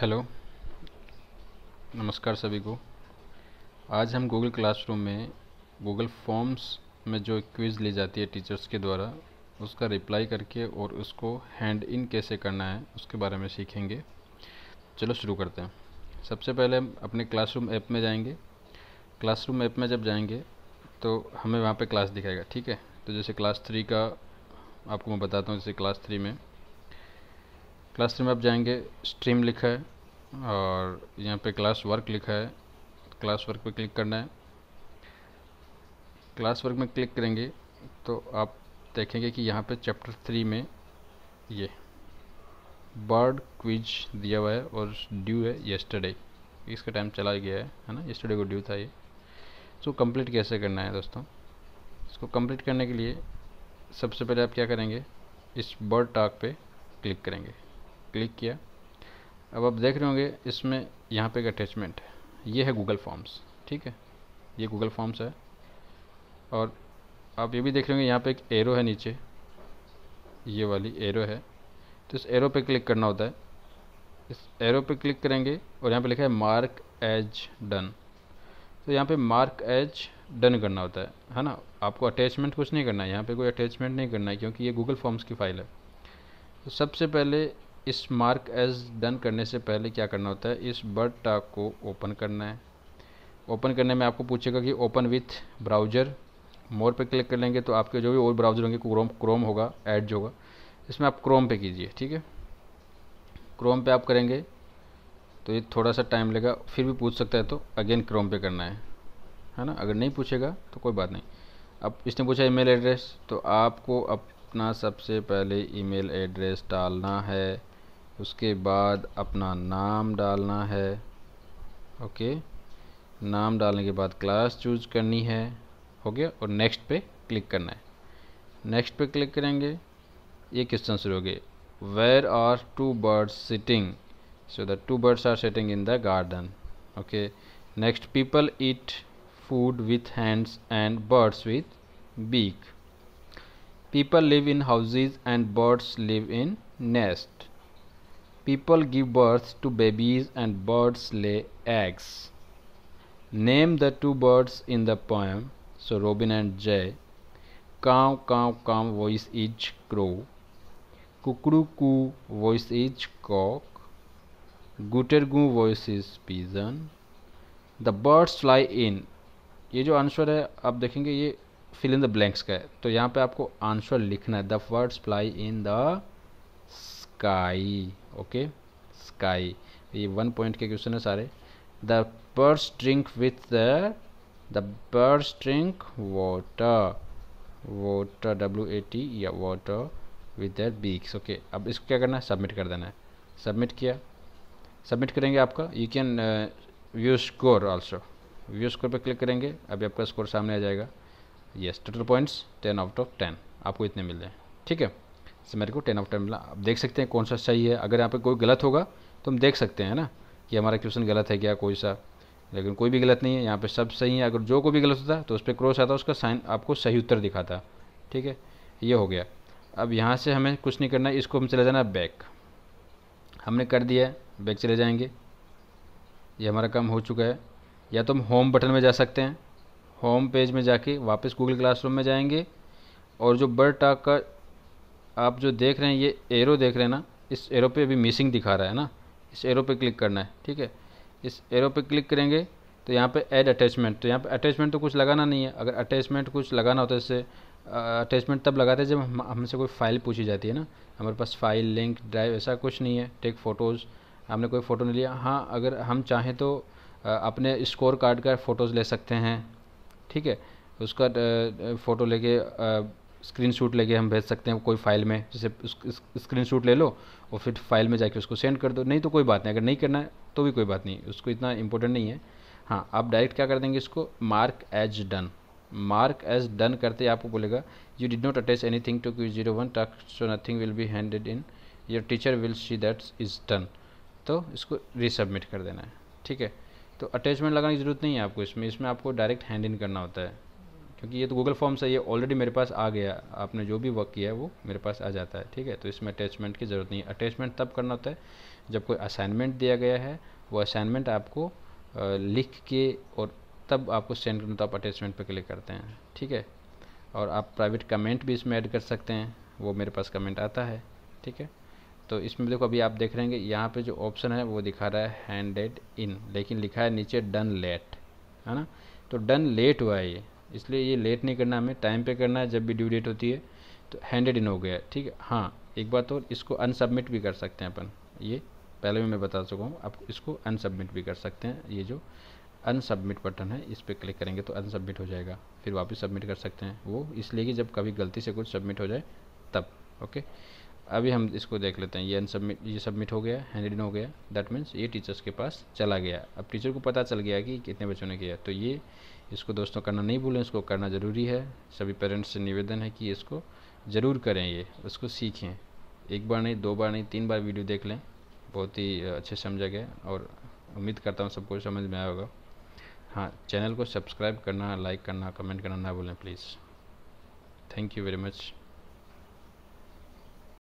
Hello नमस्कार सभी को आज हम गूगल क्लासरूम में गूगल फॉर्म्स में जो क्विज़ ली जाती है टीचर्स के द्वारा उसका रिप्लाई करके और उसको हैंड इन कैसे करना है उसके बारे में सीखेंगे चलो शुरू करते हैं सबसे पहले हम अपने क्लासरूम ऐप में जाएंगे क्लासरूम ऐप में जब जाएंगे तो हमें वहाँ पे क्लास दिखाएगा ठीक है तो जैसे क्लास थ्री का आपको मैं बताता हूँ जैसे क्लास थ्री में क्लास में आप जाएंगे स्ट्रीम लिखा है और यहाँ पे क्लास वर्क लिखा है क्लास वर्क पे क्लिक करना है क्लास वर्क में क्लिक करेंगे तो आप देखेंगे कि यहाँ पे चैप्टर थ्री में ये बर्ड क्विज दिया हुआ है और ड्यू है येस्टरडे इसका टाइम चला गया है है ना येस्टरडे को ड्यू था ये इसको कंप्लीट कैसे करना है दोस्तों इसको कंप्लीट करने के लिए सबसे पहले आप क्या करेंगे इस बर्ड टाक पे क्लिक करेंगे क्लिक किया अब आप देख रहे होंगे इसमें यहाँ पे एक अटैचमेंट है ये है गूगल फॉर्म्स ठीक है ये गूगल फॉर्म्स है और आप ये भी देख रहे होंगे यहाँ पे एक एरो है नीचे ये वाली एरो है तो इस एरो पे क्लिक करना होता है इस एरो पे क्लिक करेंगे और यहाँ पे लिखा है मार्क एज डन तो यहाँ पे मार्क एज डन करना होता है है ना आपको अटैचमेंट कुछ नहीं करना है यहाँ पर कोई अटैचमेंट नहीं करना है क्योंकि ये गूगल फॉर्म्स की फ़ाइल है तो सबसे पहले इस मार्क एज डन करने से पहले क्या करना होता है इस बर्ड टाग को ओपन करना है ओपन करने में आपको पूछेगा कि ओपन विथ ब्राउज़र मोर पे क्लिक कर लेंगे तो आपके जो भी और ब्राउज़र होंगे क्रोम क्रोम होगा एड होगा इसमें आप क्रोम पे कीजिए ठीक है क्रोम पे आप करेंगे तो ये थोड़ा सा टाइम लेगा फिर भी पूछ सकता है तो अगेन क्रोम पे करना है है ना अगर नहीं पूछेगा तो कोई बात नहीं अब इसने पूछा ई एड्रेस तो आपको अपना सबसे पहले ई एड्रेस डालना है उसके बाद अपना नाम डालना है ओके नाम डालने के बाद क्लास चूज करनी है हो गया और नेक्स्ट पे क्लिक करना है नेक्स्ट पे क्लिक करेंगे ये क्वेश्चन शुरू हो गए where are two birds sitting so the two birds are sitting in the garden okay next people eat food with hands and birds with beak people live in houses and birds live in nest people give birth to babies and birds lay eggs. Name the two birds in the poem. So Robin and Jay. Cow, cow, cow, voice each crow. Cuckoo, voice each cock. Gutergoo, voice is pigeon. the birds fly in ये जो answer है आप देखेंगे ये fill in the blanks का है तो यहाँ पे आपको आंसर लिखना है the words fly in the sky okay sky ये वन पॉइंट के क्वेश्चन है सारे the bird drink with the the birds drink water water W A T या water with the beaks okay अब इसको क्या करना है सबमिट कर देना है सबमिट किया सबमिट करेंगे आपका you can view score also view score पर क्लिक करेंगे अभी आपका स्कोर सामने आ जाएगा yes total points ten out of ten आपको इतने मिल रहे हैं ठीक है से मेरे को टेन ऑफ टेन मिला आप देख सकते हैं कौन सा सही है अगर यहाँ पे कोई गलत होगा तो हम देख सकते हैं ना कि हमारा क्वेश्चन गलत है क्या कोई सा लेकिन कोई भी गलत नहीं है यहाँ पे सब सही है अगर जो को भी गलत होता तो उस पर क्रॉस आता उसका साइन आपको सही उत्तर दिखाता ठीक है ये हो गया अब यहाँ से हमें कुछ नहीं करना इसको हम चले जाना बैक हमने कर दिया बैक चले जाएंगे ये हमारा काम हो चुका है या तो हम होम बटन में जा सकते हैं होम पेज में जाके वापस गूगल क्लासरूम में जाएंगे और जो बर्ड टाक का आप जो देख रहे हैं ये एरो देख रहे हैं ना इस एरो पे अभी मिसिंग दिखा रहा है ना इस एरो पे क्लिक करना है ठीक है इस एरो पे क्लिक करेंगे तो यहाँ पे ऐड अटैचमेंट तो यहाँ पे अटैचमेंट तो कुछ लगाना नहीं है अगर अटैचमेंट कुछ लगाना होता है इससे अटैचमेंट तब लगाते हैं जब हम हमसे कोई फ़ाइल पूछी जाती है ना हमारे पास फाइल लिंक ड्राइव ऐसा कुछ नहीं है टेक फ़ोटोज़ हमने कोई फ़ोटो नहीं लिया हाँ अगर हम चाहें तो अपने स्कोर कार्ड का फ़ोटोज़ ले सकते हैं ठीक है उसका फ़ोटो लेके स्क्रीनशॉट लेके हम भेज सकते हैं कोई फाइल में जैसे स्क्रीनशॉट ले लो और फिर फाइल में जाके उसको सेंड कर दो नहीं तो कोई बात नहीं अगर नहीं करना है तो भी कोई बात नहीं उसको इतना इंपॉर्टेंट नहीं है हाँ आप डायरेक्ट क्या कर देंगे इसको mark as done mark as done करते आपको बोलेगा you did not attach anything to Q zero one टक so nothing will be handed in your teacher will see that is done तो इसको रिसबमिट कर देना है ठीक है तो अटैचमेंट लगाने की ज़रूरत नहीं है आपको इसमें इसमें आपको डायरेक्ट हैंड इन करना होता है क्योंकि ये तो गूगल फॉर्म से ये ऑलरेडी मेरे पास आ गया आपने जो भी वर्क किया है वो मेरे पास आ जाता है ठीक है तो इसमें अटैचमेंट की ज़रूरत नहीं है अटैचमेंट तब करना होता है जब कोई असाइनमेंट दिया गया है वो असाइनमेंट आपको लिख के और तब आपको सेंड करना तो आप अटैचमेंट पर क्लिक करते हैं ठीक है और आप प्राइवेट कमेंट भी इसमें ऐड कर सकते हैं वो मेरे पास कमेंट आता है ठीक है तो इसमें देखो अभी आप देख रहे हैं यहाँ पर जो ऑप्शन है वो दिखा रहा है हैंडेड इन लेकिन लिखा है नीचे डन लेट है ना तो डन लेट हुआ है ये इसलिए ये लेट नहीं करना हमें टाइम पे करना है जब भी ड्यू डेट होती है तो हैंडेड इन हो गया ठीक है हाँ एक बात और इसको अनसबमिट भी कर सकते हैं अपन ये पहले भी मैं बता चुका हूँ आप इसको अनसबमिट भी कर सकते हैं ये जो अनसबमिट बटन है इस पर क्लिक करेंगे तो अनसबमिट हो जाएगा फिर वापस सबमिट कर सकते हैं वो इसलिए कि जब कभी गलती से कुछ सबमिट हो जाए तब ओके अभी हम इसको देख लेते हैं ये सबमिट ये सबमिट हो गया हैंड इन हो गया दैट मीन्स ये टीचर्स के पास चला गया अब टीचर को पता चल गया कि कितने बच्चों ने किया तो ये इसको दोस्तों करना नहीं भूलें इसको करना ज़रूरी है सभी पेरेंट्स से निवेदन है कि इसको ज़रूर करें ये उसको सीखें एक बार नहीं दो बार नहीं तीन बार वीडियो देख लें बहुत ही अच्छे समझा गया और उम्मीद करता हूँ सबको समझ में आया होगा हाँ चैनल को सब्सक्राइब करना लाइक करना कमेंट करना ना भूलें please thank you very much